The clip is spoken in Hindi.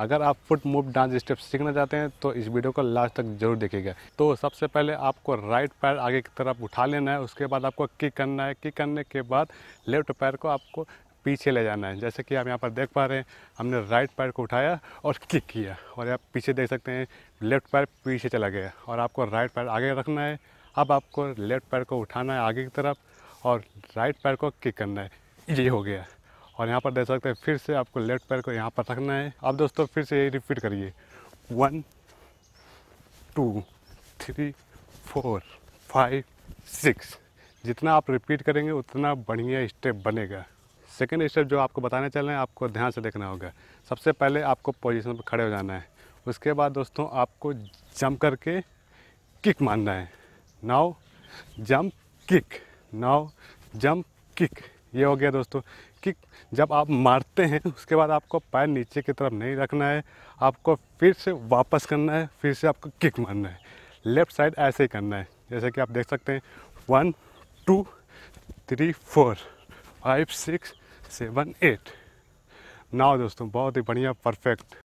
अगर आप फुट मूव डांस स्टेप सीखना चाहते हैं तो इस वीडियो को लास्ट तक जरूर देखिएगा तो सबसे पहले आपको राइट पैर आगे की तरफ उठा लेना है उसके बाद आपको किक करना है किक करने के बाद लेफ्ट पैर को आपको पीछे ले जाना है जैसे कि आप यहाँ पर देख पा रहे हैं हमने राइट पैर को उठाया और किक किया और आप पीछे देख सकते हैं लेफ्ट पैर पीछे चला गया और आपको राइट पैर आगे रखना है अब आपको लेफ्ट पैर को उठाना है आगे की तरफ और राइट पैर को किक करना है ये हो गया और यहाँ पर देख सकते हैं फिर से आपको लेफ्ट पैर को यहाँ पर रखना है आप दोस्तों फिर से यही रिपीट करिए one two three four five six जितना आप रिपीट करेंगे उतना बढ़िया स्टेप बनेगा सेकेंड स्टेप जो आपको बताने चल रहे हैं आपको ध्यान से देखना होगा सबसे पहले आपको पोजिशन पर खड़े हो जाना है उसके बाद दोस्तों आपको जम करके किक मारना है now jump kick now jump kick ये हो गया दोस्तों कि जब आप मारते हैं उसके बाद आपको पैर नीचे की तरफ नहीं रखना है आपको फिर से वापस करना है फिर से आपको किक मारना है लेफ़्ट साइड ऐसे ही करना है जैसे कि आप देख सकते हैं one two three four five six seven eight now दोस्तों बहुत ही बढ़िया परफेक्ट